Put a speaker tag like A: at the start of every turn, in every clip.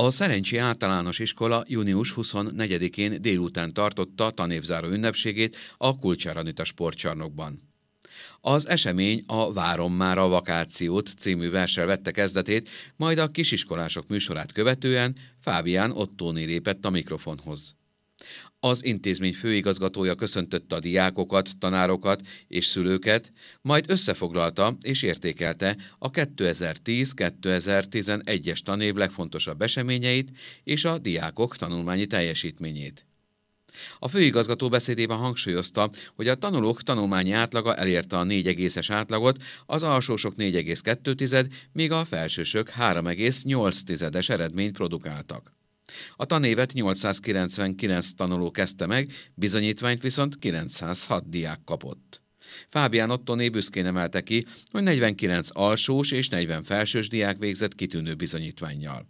A: A Szerencsi Általános Iskola június 24-én délután tartotta tanévzáró ünnepségét a Kulcsáranita sportcsarnokban. Az esemény a Várom már a vakációt című versel vette kezdetét, majd a kisiskolások műsorát követően Fábián Ottóni lépett a mikrofonhoz. Az intézmény főigazgatója köszöntötte a diákokat, tanárokat és szülőket, majd összefoglalta és értékelte a 2010-2011-es tanév legfontosabb eseményeit és a diákok tanulmányi teljesítményét. A főigazgató beszédében hangsúlyozta, hogy a tanulók tanulmányi átlaga elérte a 4,-es átlagot, az alsósok 4,2, míg a felsősök 3,8-es eredményt produkáltak. A tanévet 899 tanuló kezdte meg, bizonyítványt viszont 906 diák kapott. Fábián Ottoné büszkén emelte ki, hogy 49 alsós és 40 felsős diák végzett kitűnő bizonyítványjal.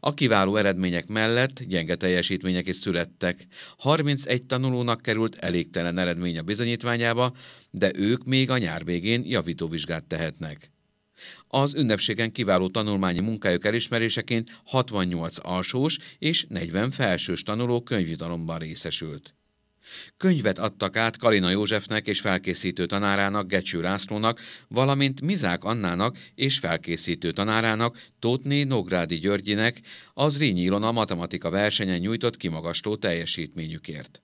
A: A kiváló eredmények mellett gyenge teljesítmények is születtek. 31 tanulónak került elégtelen eredmény a bizonyítványába, de ők még a nyár végén javítóvizsgát tehetnek. Az ünnepségen kiváló tanulmányi munkájuk elismeréseként 68 alsós és 40 felsős tanuló könyvjutalomban részesült. Könyvet adtak át Kalina Józsefnek és felkészítő tanárának, Gecső Rászlónak, valamint Mizák Annának és felkészítő tanárának, Tótné Nográdi Györgyinek, az Rényi Ilona matematika versenyen nyújtott kimagasló teljesítményükért.